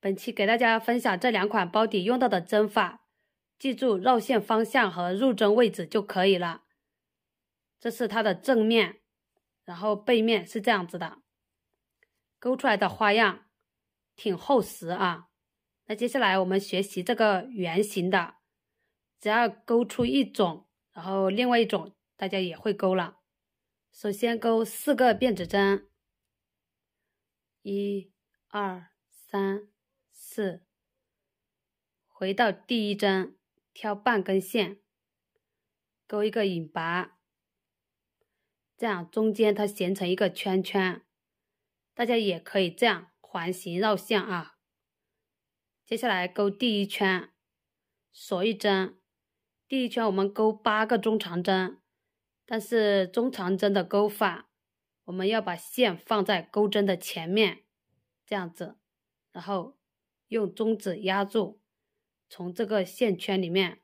本期给大家分享这两款包底用到的针法，记住绕线方向和入针位置就可以了。这是它的正面，然后背面是这样子的，勾出来的花样挺厚实啊。那接下来我们学习这个圆形的，只要勾出一种，然后另外一种大家也会勾了。首先勾四个辫子针，一、二、三。四，回到第一针，挑半根线，勾一个引拔，这样中间它形成一个圈圈。大家也可以这样环形绕线啊。接下来勾第一圈，锁一针。第一圈我们勾八个中长针，但是中长针的钩法，我们要把线放在钩针的前面，这样子，然后。用中指压住，从这个线圈里面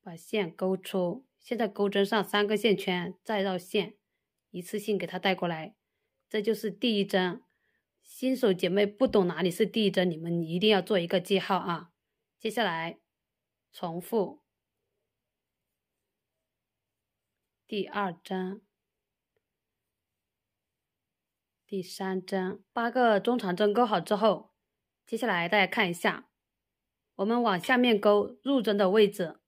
把线勾出。现在钩针上三个线圈，再绕线，一次性给它带过来。这就是第一针。新手姐妹不懂哪里是第一针，你们一定要做一个记号啊。接下来重复第二针、第三针，八个中长针钩好之后。接下来大家看一下，我们往下面勾入针的位置。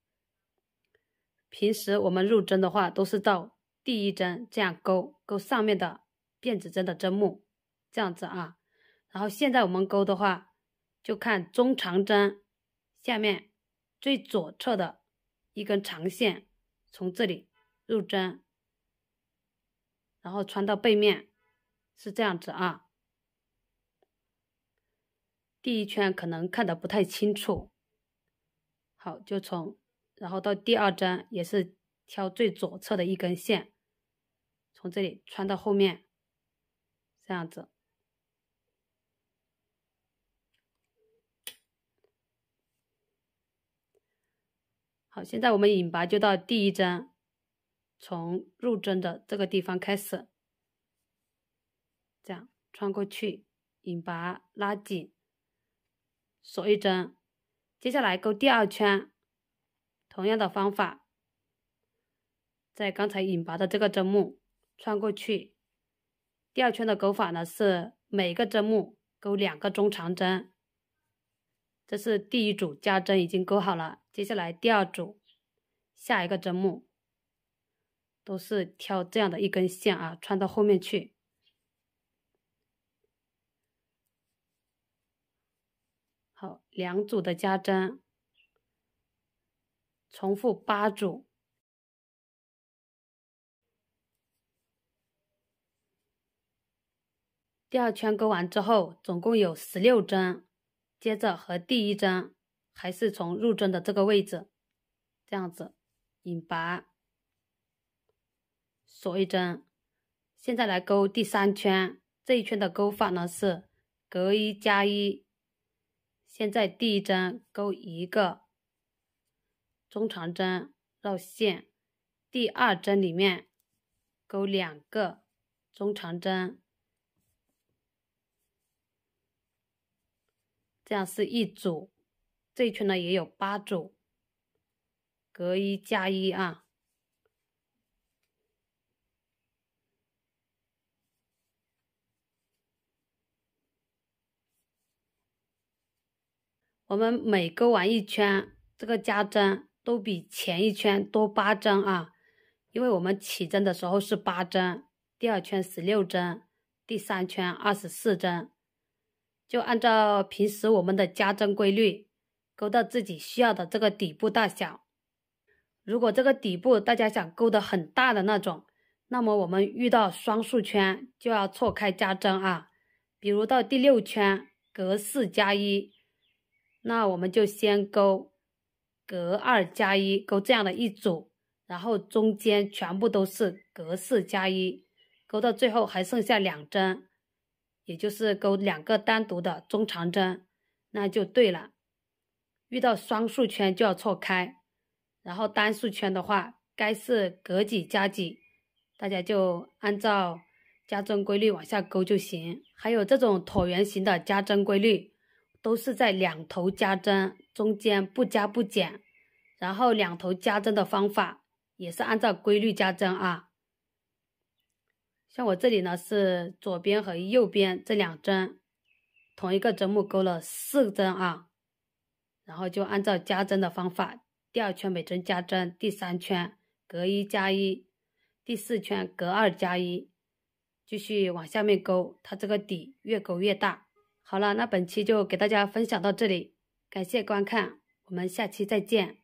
平时我们入针的话都是到第一针，这样勾勾上面的辫子针的针目，这样子啊。然后现在我们勾的话，就看中长针下面最左侧的一根长线，从这里入针，然后穿到背面，是这样子啊。第一圈可能看的不太清楚，好，就从然后到第二针也是挑最左侧的一根线，从这里穿到后面，这样子。好，现在我们引拔就到第一针，从入针的这个地方开始，这样穿过去，引拔拉紧。锁一针，接下来钩第二圈，同样的方法，在刚才引拔的这个针目穿过去。第二圈的钩法呢是每个针目钩两个中长针。这是第一组加针已经钩好了，接下来第二组下一个针目都是挑这样的一根线啊，穿到后面去。两组的加针，重复八组。第二圈钩完之后，总共有十六针。接着和第一针，还是从入针的这个位置，这样子引拔锁一针。现在来钩第三圈，这一圈的钩法呢是隔一加一。先在第一针钩一个中长针，绕线，第二针里面钩两个中长针，这样是一组，这一圈呢也有八组，隔一加一啊。我们每钩完一圈，这个加针都比前一圈多八针啊，因为我们起针的时候是八针，第二圈十六针，第三圈二十四针，就按照平时我们的加针规律，钩到自己需要的这个底部大小。如果这个底部大家想勾的很大的那种，那么我们遇到双数圈就要错开加针啊，比如到第六圈，隔四加一。那我们就先钩隔二加一，钩这样的一组，然后中间全部都是隔四加一，钩到最后还剩下两针，也就是钩两个单独的中长针，那就对了。遇到双数圈就要错开，然后单数圈的话该是隔几加几，大家就按照加针规律往下钩就行。还有这种椭圆形的加针规律。都是在两头加针，中间不加不减，然后两头加针的方法也是按照规律加针啊。像我这里呢是左边和右边这两针，同一个针目钩了四针啊，然后就按照加针的方法，第二圈每针加针，第三圈隔一加一，第四圈隔二加一，继续往下面钩，它这个底越钩越大。好了，那本期就给大家分享到这里，感谢观看，我们下期再见。